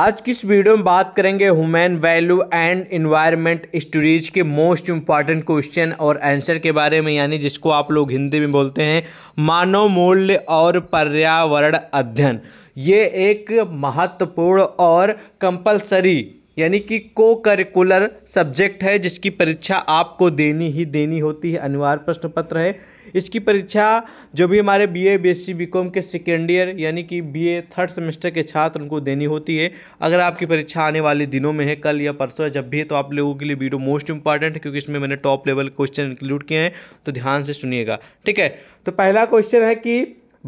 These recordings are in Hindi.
आज की इस वीडियो में बात करेंगे human value and environment studies के मोस्ट इम्पॉर्टेंट क्वेश्चन और आंसर के बारे में यानी जिसको आप लोग हिंदी में बोलते हैं मानव मूल्य और पर्यावरण अध्ययन ये एक महत्वपूर्ण और कंपलसरी यानी कि को करिकुलर सब्जेक्ट है जिसकी परीक्षा आपको देनी ही देनी होती है अनिवार्य प्रश्न पत्र है इसकी परीक्षा जो भी हमारे B A B S C B com के सेकेंड ईयर यानी कि बी ए थर्ड सेमेस्टर के छात्र उनको देनी होती है अगर आपकी परीक्षा आने वाले दिनों में है कल या परसों जब भी है तो आप लोगों के लिए वीडियो मोस्ट इंपॉर्टेंट है क्योंकि इसमें मैंने टॉप लेवल क्वेश्चन इंक्लूड किए हैं तो ध्यान से सुनिएगा ठीक है तो पहला क्वेश्चन है कि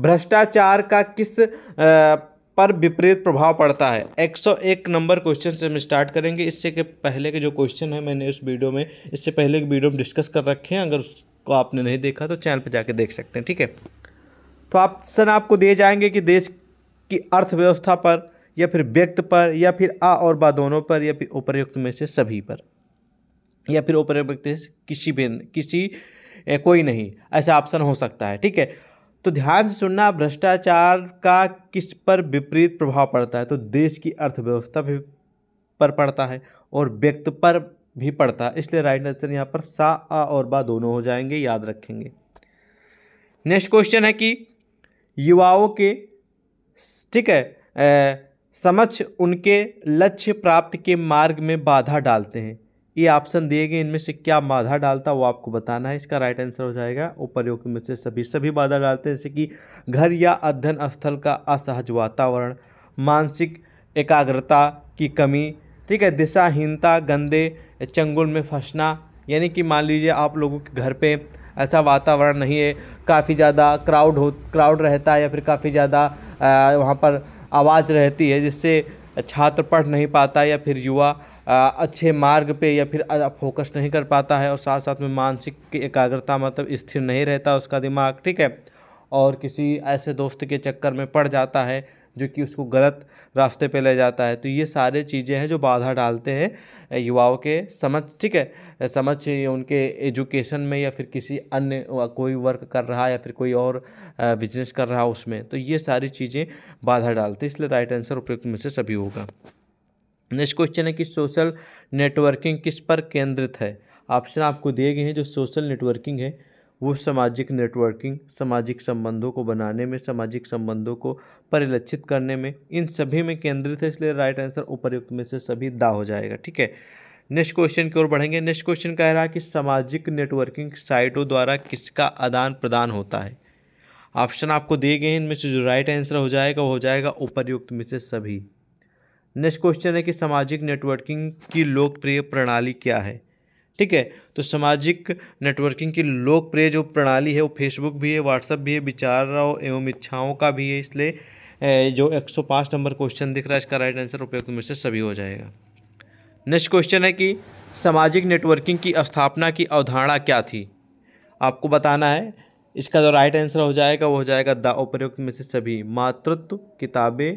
भ्रष्टाचार का किस आ, पर विपरीत प्रभाव पड़ता है 101 नंबर क्वेश्चन से हम स्टार्ट करेंगे इससे के पहले के जो क्वेश्चन है मैंने उस वीडियो में इससे पहले के वीडियो में डिस्कस कर रखे हैं अगर उसको आपने नहीं देखा तो चैनल पर जाके देख सकते हैं ठीक है तो ऑप्शन आपको दिए जाएंगे कि देश की अर्थव्यवस्था पर या फिर व्यक्त पर या फिर आ और बा दोनों पर या फिर उपरयुक्त में से सभी पर या फिर उपरयुक्त किसी भी किसी कोई नहीं ऐसा ऑप्शन हो सकता है ठीक है तो ध्यान से सुनना भ्रष्टाचार का किस पर विपरीत प्रभाव पड़ता है तो देश की अर्थव्यवस्था भी पर पड़ता है और व्यक्ति पर भी पड़ता है इसलिए राइट आंसर यहाँ पर सा आ और बा दोनों हो जाएंगे याद रखेंगे नेक्स्ट क्वेश्चन है कि युवाओं के ठीक है समक्ष उनके लक्ष्य प्राप्त के मार्ग में बाधा डालते हैं ये ऑप्शन दिए गए इनमें से क्या बाधा डालता वो आपको बताना है इसका राइट आंसर हो जाएगा उपरोक्त में से सभी सभी बाधा डालते हैं जैसे कि घर या अध्ययन स्थल का असहज वातावरण मानसिक एकाग्रता की कमी ठीक है दिशाहीनता गंदे चंगुल में फंसना यानी कि मान लीजिए आप लोगों के घर पे ऐसा वातावरण नहीं है काफ़ी ज़्यादा क्राउड हो क्राउड रहता है या फिर काफ़ी ज़्यादा वहाँ पर आवाज़ रहती है जिससे छात्र पढ़ नहीं पाता या फिर युवा अच्छे मार्ग पे या फिर फोकस नहीं कर पाता है और साथ साथ में मानसिक एकाग्रता मतलब स्थिर नहीं रहता उसका दिमाग ठीक है और किसी ऐसे दोस्त के चक्कर में पड़ जाता है जो कि उसको गलत रास्ते पे ले जाता है तो ये सारे चीज़ें हैं जो बाधा डालते हैं युवाओं के समझ ठीक है समझ उनके एजुकेशन में या फिर किसी अन्य कोई वर्क कर रहा है या फिर कोई और बिजनेस कर रहा है उसमें तो ये सारी चीज़ें बाधा डालती इसलिए राइट आंसर उपयुक्त में से सभी होगा नेक्स्ट क्वेश्चन है कि सोशल नेटवर्किंग किस पर केंद्रित है ऑप्शन आपको दिए गए हैं जो सोशल नेटवर्किंग है वो सामाजिक नेटवर्किंग सामाजिक संबंधों को बनाने में सामाजिक संबंधों को परिलक्षित करने में इन सभी में केंद्रित है इसलिए राइट आंसर उपरयुक्त में से सभी दा हो जाएगा ठीक है नेक्स्ट क्वेश्चन की ओर बढ़ेंगे नेक्स्ट क्वेश्चन कह रहा है कि सामाजिक नेटवर्किंग साइटों द्वारा किसका आदान प्रदान होता है ऑप्शन आपको दिए गए हैं इनमें से जो राइट आंसर हो जाएगा वो हो जाएगा उपरयुक्त में से सभी नेक्स्ट क्वेश्चन है कि सामाजिक नेटवर्किंग की लोकप्रिय प्रणाली क्या है ठीक है तो सामाजिक नेटवर्किंग की लोकप्रिय जो प्रणाली है वो फेसबुक भी है व्हाट्सअप भी है विचारों एवं इच्छाओं का भी है इसलिए जो एक नंबर क्वेश्चन दिख रहा है इसका राइट आंसर उपयुक्त में से सभी हो जाएगा नेक्स्ट क्वेश्चन है कि सामाजिक नेटवर्किंग की स्थापना की अवधारणा क्या थी आपको बताना है इसका जो राइट आंसर हो जाएगा वो हो जाएगा द उपयुक्त में से सभी मातृत्व किताबें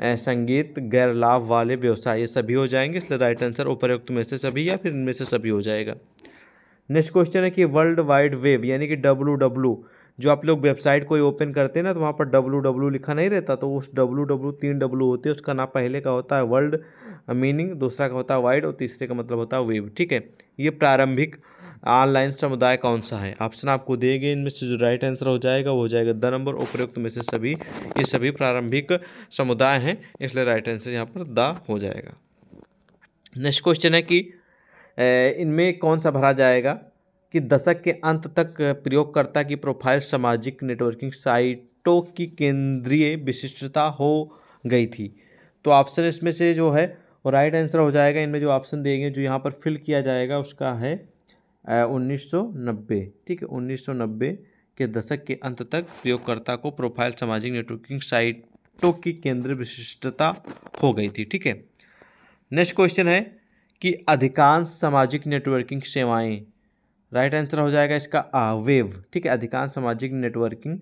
संगीत गैर लाभ वाले व्यवसाय ये सभी हो जाएंगे इसलिए राइट आंसर उपरोक्त में से सभी या फिर इनमें से सभी हो जाएगा नेक्स्ट क्वेश्चन है कि वर्ल्ड वाइड वेब यानी कि डब्लू डब्लू जो आप लोग वेबसाइट कोई ओपन करते हैं ना तो वहाँ पर डब्लू डब्लू लिखा नहीं रहता तो उस डब्लू डब्लू तीन डब्लू होते हैं उसका नाम पहले का होता है वर्ल्ड मीनिंग दूसरा का होता है वाइड और तीसरे का मतलब होता है वेब ठीक है ये प्रारंभिक ऑनलाइन समुदाय कौन सा है ऑप्शन आपको दिए गए इनमें से जो राइट आंसर हो जाएगा वो हो जाएगा द नंबर उपयुक्त में से सभी ये सभी प्रारंभिक समुदाय हैं इसलिए राइट आंसर यहाँ पर द हो जाएगा नेक्स्ट क्वेश्चन है कि इनमें कौन सा भरा जाएगा कि दशक के अंत तक प्रयोगकर्ता की प्रोफाइल सामाजिक नेटवर्किंग साइटों की केंद्रीय विशिष्टता हो गई थी तो ऑप्शन इसमें से जो है राइट आंसर हो जाएगा इनमें जो ऑप्शन देंगे जो यहाँ पर फिल किया जाएगा उसका है 1990 ठीक है 1990 के दशक के अंत तक प्रयोगकर्ता को प्रोफाइल सामाजिक नेटवर्किंग साइटों की केंद्र विशिष्टता हो गई थी ठीक है नेक्स्ट क्वेश्चन है कि अधिकांश सामाजिक नेटवर्किंग सेवाएं राइट आंसर हो जाएगा इसका आ, वेव ठीक है अधिकांश सामाजिक नेटवर्किंग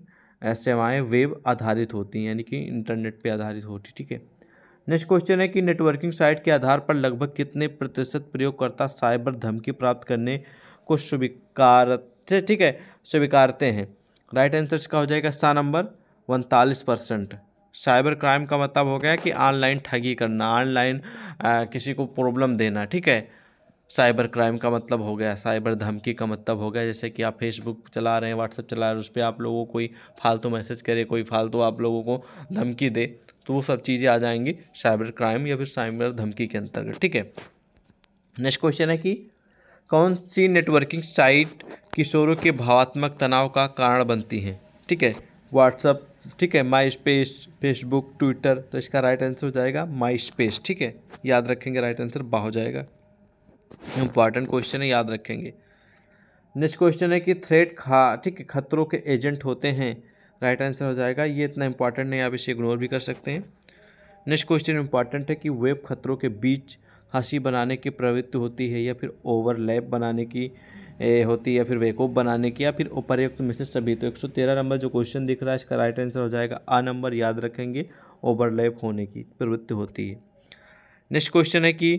सेवाएं वेब आधारित होती हैं यानी कि इंटरनेट पे आधारित होती ठीक है नेक्स्ट क्वेश्चन है कि नेटवर्किंग साइट के आधार पर लगभग कितने प्रतिशत प्रयोगकर्ता साइबर धमकी प्राप्त करने को स्वीकार ठीक है स्वीकारते हैं राइट आंसर इसका हो जाएगा सा नंबर उनतालीस परसेंट साइबर क्राइम का मतलब हो गया कि ऑनलाइन ठगी करना ऑनलाइन किसी को प्रॉब्लम देना ठीक है साइबर क्राइम का मतलब हो गया साइबर धमकी का मतलब हो गया जैसे कि आप फेसबुक चला रहे हैं व्हाट्सएप चला रहे हैं उस पर आप लोगों को कोई फालतू मैसेज करे कोई फालतू आप लोगों को धमकी दे तो वो सब चीज़ें आ जाएंगी साइबर क्राइम या फिर साइबर धमकी के अंतर्गत ठीक है नेक्स्ट क्वेश्चन है कि कौन सी नेटवर्किंग साइट किशोरों के भावात्मक तनाव का कारण बनती हैं ठीक है व्हाट्सअप ठीक है माई स्पेस फेसबुक ट्विटर तो इसका राइट आंसर हो जाएगा माई स्पेस ठीक है याद रखेंगे राइट आंसर बा हो जाएगा इंपॉर्टेंट क्वेश्चन है याद रखेंगे नेक्स्ट क्वेश्चन है कि थ्रेड खा ठीक है खतरों के एजेंट होते हैं राइट आंसर हो जाएगा ये इतना इंपॉर्टेंट नहीं आप इसे इग्नोर भी कर सकते हैं नेक्स्ट क्वेश्चन इंपॉर्टेंट है कि वेब खतरों के बीच हंसी बनाने की प्रवृत्ति होती है या फिर ओवरलैप बनाने की ए, होती है या फिर वेकअप बनाने की या फिर उपरयुक्त में से सभी तो 113 नंबर जो क्वेश्चन दिख रहा है इसका राइट आंसर हो जाएगा आ नंबर याद रखेंगे ओवरलैप होने की प्रवृत्ति होती है नेक्स्ट क्वेश्चन है कि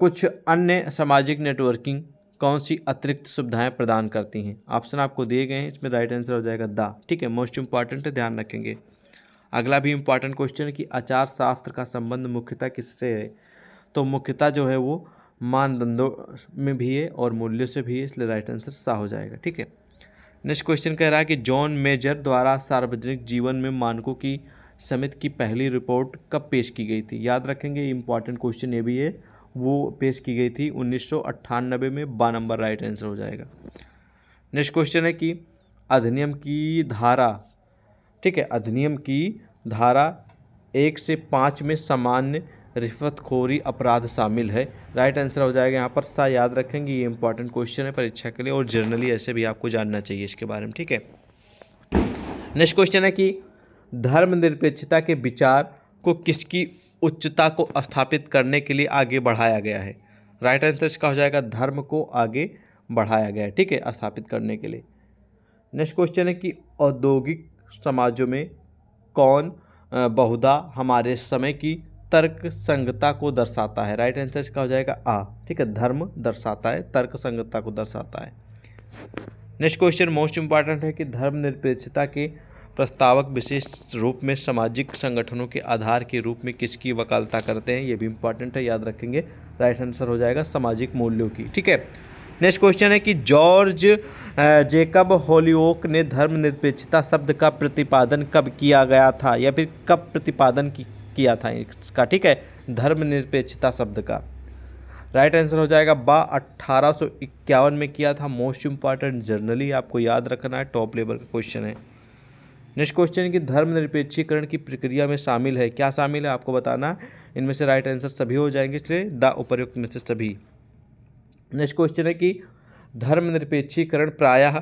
कुछ अन्य सामाजिक नेटवर्किंग कौन सी अतिरिक्त सुविधाएं प्रदान करती हैं ऑप्शन आपको दिए गए हैं इसमें राइट आंसर हो जाएगा दा ठीक है मोस्ट इंपॉर्टेंट ध्यान रखेंगे अगला भी इम्पॉर्टेंट क्वेश्चन है कि आचार शास्त्र का संबंध मुख्यतः किससे है तो मुख्यता जो है वो मानदंडों में भी है और मूल्यों से भी है इसलिए राइट आंसर सा हो जाएगा ठीक है नेक्स्ट क्वेश्चन कह रहा है कि जॉन मेजर द्वारा सार्वजनिक जीवन में मानकों की समिति की पहली रिपोर्ट कब पेश की गई थी याद रखेंगे इंपॉर्टेंट क्वेश्चन ये भी है वो पेश की गई थी उन्नीस में बा नंबर राइट आंसर हो जाएगा नेक्स्ट क्वेश्चन है कि अधिनियम की धारा ठीक है अधिनियम की धारा एक से पाँच में सामान्य रिश्वतखोरी अपराध शामिल है राइट आंसर हो जाएगा यहाँ पर सा याद रखेंगे ये इंपॉर्टेंट क्वेश्चन है परीक्षा के लिए और जर्नली ऐसे भी आपको जानना चाहिए इसके बारे में ठीक है नेक्स्ट क्वेश्चन है कि धर्मनिरपेक्षता के विचार को किसकी उच्चता को स्थापित करने के लिए आगे बढ़ाया गया है राइट आंसर इसका हो जाएगा धर्म को आगे बढ़ाया गया है ठीक है स्थापित करने के लिए नेक्स्ट क्वेश्चन है कि औद्योगिक समाजों में कौन बहुधा हमारे समय की तर्क संगता को दर्शाता है राइट आंसर इसका हो जाएगा आ ठीक है धर्म दर्शाता है तर्क संगता को दर्शाता है नेक्स्ट क्वेश्चन मोस्ट इंपॉर्टेंट है कि धर्मनिरपेक्षता के प्रस्तावक विशेष रूप में सामाजिक संगठनों के आधार के रूप में किसकी वकालता करते हैं ये भी इंपॉर्टेंट है याद रखेंगे राइट आंसर हो जाएगा सामाजिक मूल्यों की ठीक है नेक्स्ट क्वेश्चन है कि जॉर्ज जेकब होलिओक ने धर्मनिरपेक्षता शब्द का प्रतिपादन कब किया गया था या फिर कब प्रतिपादन की किया था इसका ठीक है धर्मनिरपेक्षता शब्द का राइट right आंसर हो जाएगा बा अट्ठारह में किया था मोस्ट इंपॉर्टेंट जर्नली आपको याद रखना है टॉप लेवल का क्वेश्चन है नेक्स्ट क्वेश्चन कि धर्मनिरपेक्षीकरण की प्रक्रिया में शामिल है क्या शामिल है आपको बताना इनमें से राइट आंसर सभी हो जाएंगे इसलिए द उपयुक्त में से सभी नेक्स्ट क्वेश्चन है कि धर्मनिरपेक्षीकरण प्रायः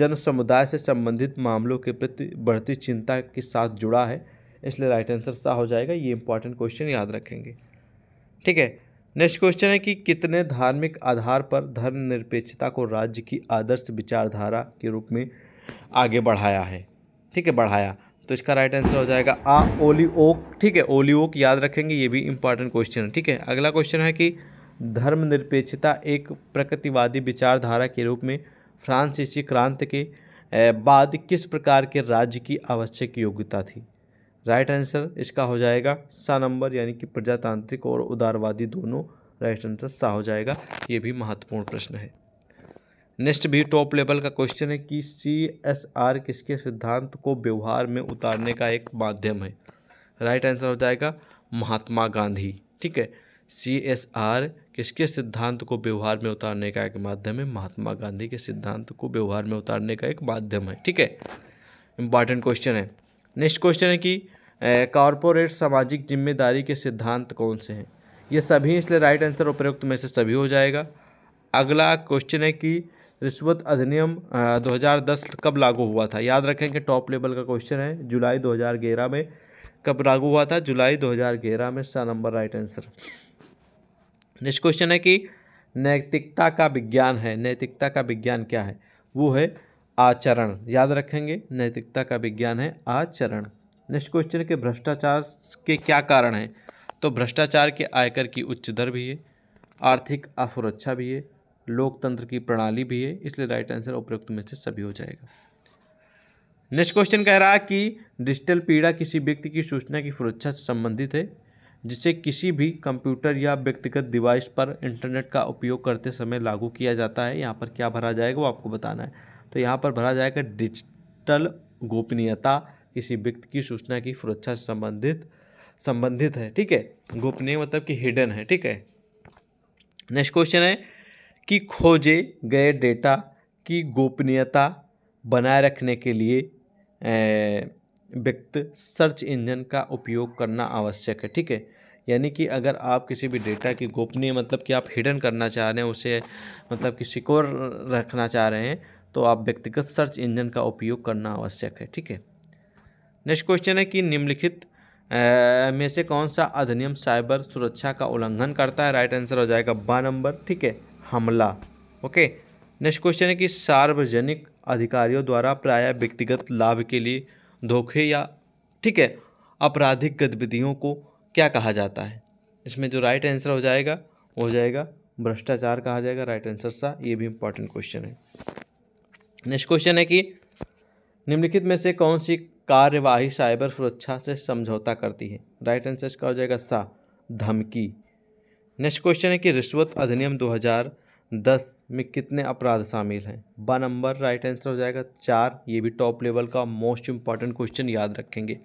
जन समुदाय से संबंधित मामलों के प्रति बढ़ती चिंता के साथ जुड़ा है इसलिए राइट आंसर सा हो जाएगा ये इंपॉर्टेंट क्वेश्चन याद रखेंगे ठीक है नेक्स्ट क्वेश्चन है कि कितने धार्मिक आधार पर धर्मनिरपेक्षता को राज्य की आदर्श विचारधारा के रूप में आगे बढ़ाया है ठीक है बढ़ाया तो इसका राइट आंसर हो जाएगा आ ओली ओक ठीक है ओली ओक याद रखेंगे ये भी इंपॉर्टेंट क्वेश्चन है ठीक है अगला क्वेश्चन है कि धर्मनिरपेक्षता एक प्रकृतिवादी विचारधारा के रूप में फ्रांसीसी क्रांति के बाद किस प्रकार के राज्य की आवश्यक योग्यता थी राइट आंसर इसका हो जाएगा सा नंबर यानी कि प्रजातांत्रिक और उदारवादी दोनों राइट आंसर सा हो जाएगा ये भी महत्वपूर्ण प्रश्न है नेक्स्ट भी टॉप लेवल का क्वेश्चन है कि सी एस आर किसके सिद्धांत को व्यवहार में उतारने का एक माध्यम है राइट आंसर हो जाएगा महात्मा गांधी ठीक है सी एस आर किसके सिद्धांत को व्यवहार में उतारने का एक माध्यम है महात्मा गांधी के सिद्धांत को व्यवहार में उतारने का एक माध्यम है ठीक है इंपॉर्टेंट क्वेश्चन है नेक्स्ट क्वेश्चन है कि कॉरपोरेट सामाजिक जिम्मेदारी के सिद्धांत कौन से हैं ये सभी इसलिए राइट आंसर उपयुक्त में से सभी हो जाएगा अगला क्वेश्चन है कि रिश्वत अधिनियम 2010 कब लागू हुआ था याद रखें कि टॉप लेवल का क्वेश्चन है जुलाई 2011 में कब लागू हुआ था जुलाई 2011 में सा number right answer next question है कि नैतिकता का विज्ञान है नैतिकता का विज्ञान क्या है वो है आचरण याद रखेंगे नैतिकता का विज्ञान है आचरण नेक्स्ट क्वेश्चन है कि भ्रष्टाचार के क्या कारण हैं तो भ्रष्टाचार के आयकर की उच्च दर भी है आर्थिक असुरक्षा भी है लोकतंत्र की प्रणाली भी है इसलिए राइट आंसर उपयुक्त में से सभी हो जाएगा नेक्स्ट क्वेश्चन कह रहा है कि डिजिटल पीड़ा किसी व्यक्ति की सूचना की सुरक्षा से संबंधित है जिसे किसी भी कंप्यूटर या व्यक्तिगत डिवाइस पर इंटरनेट का उपयोग करते समय लागू किया जाता है यहाँ पर क्या भरा जाएगा वो आपको बताना है तो यहाँ पर भरा जाएगा डिजिटल गोपनीयता किसी व्यक्ति की सूचना की सुरक्षा से संबंधित संबंधित है ठीक है गोपनीय मतलब कि हिडन है ठीक है नेक्स्ट क्वेश्चन है कि खोजे गए डेटा की गोपनीयता बनाए रखने के लिए व्यक्त सर्च इंजन का उपयोग करना आवश्यक है ठीक है यानी कि अगर आप किसी भी डेटा की गोपनीय मतलब कि आप हिडन करना चाह रहे हैं उसे मतलब कि सिक्योर रखना चाह रहे हैं तो आप व्यक्तिगत सर्च इंजन का उपयोग करना आवश्यक है ठीक है नेक्स्ट क्वेश्चन है कि निम्नलिखित में से कौन सा अधिनियम साइबर सुरक्षा का उल्लंघन करता है राइट आंसर हो जाएगा बा नंबर ठीक है हमला ओके नेक्स्ट क्वेश्चन है कि सार्वजनिक अधिकारियों द्वारा प्राय व्यक्तिगत लाभ के लिए धोखे या ठीक है आपराधिक गतिविधियों को क्या कहा जाता है इसमें जो राइट आंसर हो जाएगा हो जाएगा भ्रष्टाचार कहा जाएगा राइट आंसर सा ये भी इंपॉर्टेंट क्वेश्चन है नेक्स्ट क्वेश्चन है कि निम्नलिखित में से कौन सी कार्यवाही साइबर सुरक्षा से समझौता करती है राइट आंसर इसका हो जाएगा सा धमकी नेक्स्ट क्वेश्चन है कि रिश्वत अधिनियम 2010 में कितने अपराध शामिल हैं ब नंबर राइट आंसर हो जाएगा चार ये भी टॉप लेवल का मोस्ट इंपॉर्टेंट क्वेश्चन याद रखेंगे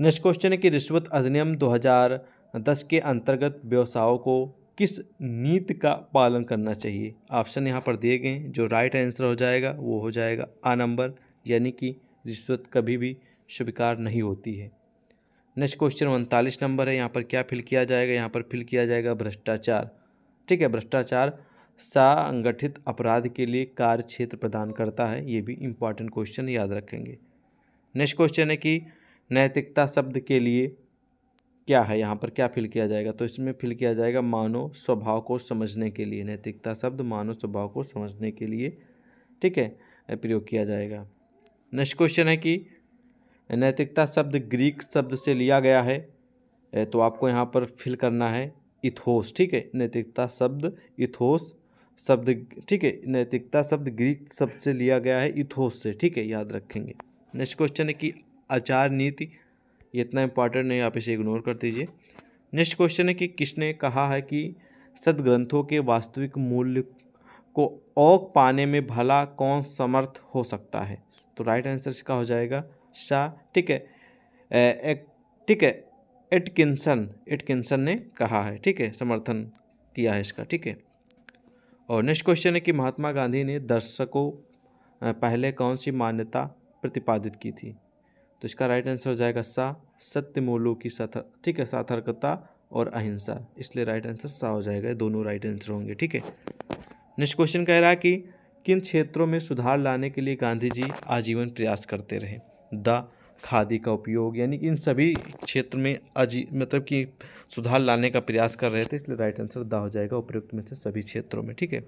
नेक्स्ट क्वेश्चन है कि रिश्वत अधिनियम 2010 के अंतर्गत व्यवसायों को किस नीति का पालन करना चाहिए ऑप्शन यहाँ पर दिए गए हैं जो राइट आंसर हो जाएगा वो हो जाएगा आ नंबर यानी कि रिश्वत कभी भी स्वीकार नहीं होती है नेक्स्ट क्वेश्चन उनतालीस नंबर है यहाँ पर क्या फिल किया जाएगा यहाँ पर फिल किया जाएगा भ्रष्टाचार ठीक है भ्रष्टाचार संगठित अपराध के लिए कार्य क्षेत्र प्रदान करता है ये भी इम्पॉर्टेंट क्वेश्चन याद रखेंगे नेक्स्ट क्वेश्चन है कि नैतिकता शब्द के लिए क्या है यहाँ पर क्या फिल किया जाएगा तो इसमें फिल किया जाएगा मानव स्वभाव को समझने के लिए नैतिकता शब्द मानव स्वभाव को समझने के लिए ठीक है प्रयोग किया जाएगा नेक्स्ट क्वेश्चन है कि नैतिकता शब्द ग्रीक शब्द से लिया गया है तो आपको यहाँ पर फिल करना है इथोस ठीक है नैतिकता शब्द इथोस शब्द ठीक है नैतिकता शब्द ग्रीक शब्द से लिया गया है इथोस से ठीक है याद रखेंगे नेक्स्ट क्वेश्चन है कि आचार नीति ये इतना इंपॉर्टेंट नहीं आप इसे इग्नोर कर दीजिए नेक्स्ट क्वेश्चन है कि किसने कहा है कि सदग्रंथों के वास्तविक मूल्य को औक पाने में भला कौन समर्थ हो सकता है तो राइट आंसर इसका हो जाएगा शाह ठीक है ठीक है एटकिंसन एटकिंसन ने कहा है ठीक है समर्थन किया है इसका ठीक है और नेक्स्ट क्वेश्चन है कि महात्मा गांधी ने दर्शकों पहले कौन सी मान्यता प्रतिपादित की थी तो इसका राइट आंसर हो जाएगा सा सत्य मूल्यों की साथ ठीक है साथर्कता और अहिंसा इसलिए राइट आंसर सा हो जाएगा दोनों राइट आंसर होंगे ठीक है नेक्स्ट क्वेश्चन कह रहा है कि किन क्षेत्रों में सुधार लाने के लिए गांधी जी आजीवन प्रयास करते रहे द खादी का उपयोग यानी कि इन सभी क्षेत्र में अजी मतलब कि सुधार लाने का प्रयास कर रहे थे इसलिए राइट आंसर दा हो जाएगा उपयुक्त में से सभी क्षेत्रों में ठीक है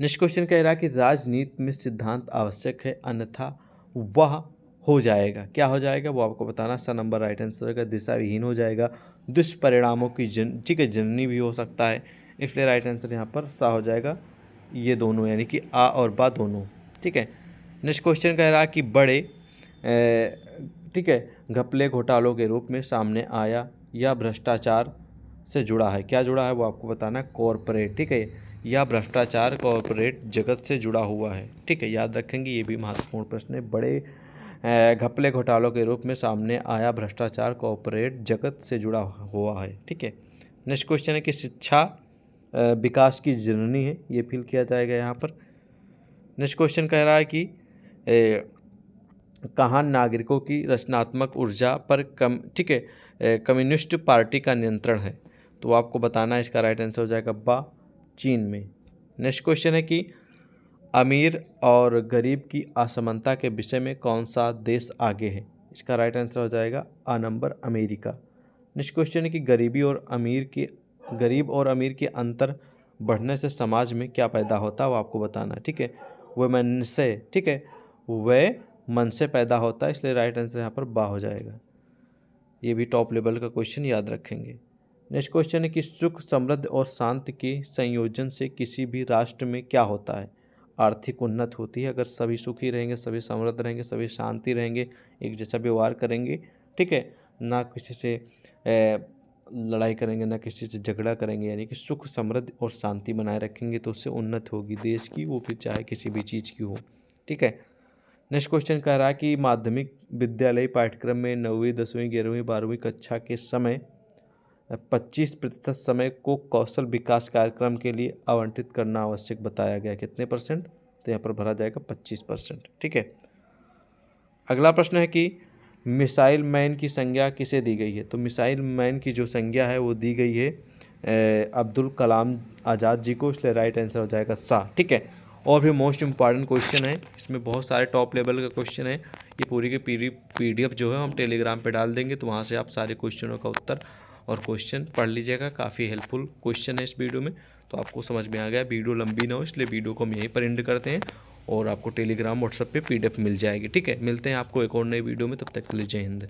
नेक्स्ट क्वेश्चन कह रहा है कि राजनीति में सिद्धांत आवश्यक है अन्यथा वह हो जाएगा क्या हो जाएगा वो आपको बताना सा नंबर राइट आंसर का दिशाविहीन हो जाएगा दुष्परिणामों की जन ठीक है जननी भी हो सकता है इसलिए राइट आंसर यहाँ पर सा हो जाएगा ये दोनों यानी कि आ और बा दोनों ठीक है नेक्स्ट क्वेश्चन कह रहा कि बड़े ठीक है घपले घोटालों के रूप में सामने आया या भ्रष्टाचार से जुड़ा है क्या जुड़ा है वो आपको बताना कॉरपोरेट ठीक है या भ्रष्टाचार कॉरपोरेट जगत से जुड़ा हुआ है ठीक है याद रखेंगे ये भी महत्वपूर्ण प्रश्न है बड़े घपले घोटालों के रूप में सामने आया भ्रष्टाचार कॉरपोरेट जगत से जुड़ा हुआ है ठीक है नेक्स्ट क्वेश्चन है कि शिक्षा विकास की जननी है ये फील किया जाएगा यहाँ पर नेक्स्ट क्वेश्चन कह रहा है कि कहाँ नागरिकों की रचनात्मक ऊर्जा पर कम ठीक है कम्युनिस्ट पार्टी का नियंत्रण है तो आपको बताना इसका राइट आंसर हो जाएगा बा चीन में नेक्स्ट क्वेश्चन है कि अमीर और गरीब की असमानता के विषय में कौन सा देश आगे है इसका राइट आंसर हो जाएगा आ नंबर अमेरिका नेक्स्ट क्वेश्चन है कि गरीबी और अमीर के गरीब और अमीर के अंतर बढ़ने से समाज में क्या पैदा होता है वो आपको बताना है ठीक है वह मन से ठीक है वह मन से पैदा होता है इसलिए राइट आंसर यहाँ पर बा हो जाएगा ये भी टॉप लेवल का क्वेश्चन याद रखेंगे नेक्स्ट क्वेश्चन है कि सुख समृद्ध और शांति के संयोजन से किसी भी राष्ट्र में क्या होता है आर्थिक उन्नत होती है अगर सभी सुखी रहेंगे सभी समृद्ध रहेंगे सभी शांति रहेंगे एक जैसा व्यवहार करेंगे ठीक है ना किसी से ए, लड़ाई करेंगे ना किसी से झगड़ा करेंगे यानी कि सुख समृद्ध और शांति बनाए रखेंगे तो उससे उन्नत होगी देश की वो फिर चाहे किसी भी चीज़ की हो ठीक है नेक्स्ट क्वेश्चन कह रहा है कि माध्यमिक विद्यालय पाठ्यक्रम में नौवीं दसवीं ग्यारहवीं बारहवीं कक्षा के समय पच्चीस प्रतिशत समय को कौशल विकास कार्यक्रम के लिए आवंटित करना आवश्यक बताया गया कितने परसेंट तो यहाँ पर भरा जाएगा पच्चीस परसेंट ठीक है अगला प्रश्न है कि मिसाइल मैन की संज्ञा किसे दी गई है तो मिसाइल मैन की जो संज्ञा है वो दी गई है अब्दुल कलाम आज़ाद जी को इसलिए राइट आंसर हो जाएगा सा ठीक है और भी मोस्ट इम्पॉर्टेंट क्वेश्चन है इसमें बहुत सारे टॉप लेवल का क्वेश्चन है ये पूरी की पी पीडीएफ जो है हम टेलीग्राम पे डाल देंगे तो वहाँ से आप सारे क्वेश्चनों का उत्तर और क्वेश्चन पढ़ लीजिएगा काफ़ी हेल्पफुल क्वेश्चन है इस वीडियो में तो आपको समझ में आ गया वीडियो लंबी ना हो इसलिए वीडियो को हम यहीं पर एंड करते हैं और आपको टेलीग्राम व्हाट्सएप पे पीडीएफ मिल जाएगी ठीक है मिलते हैं आपको एक और नई वीडियो में तब तक के लिए जय हिंद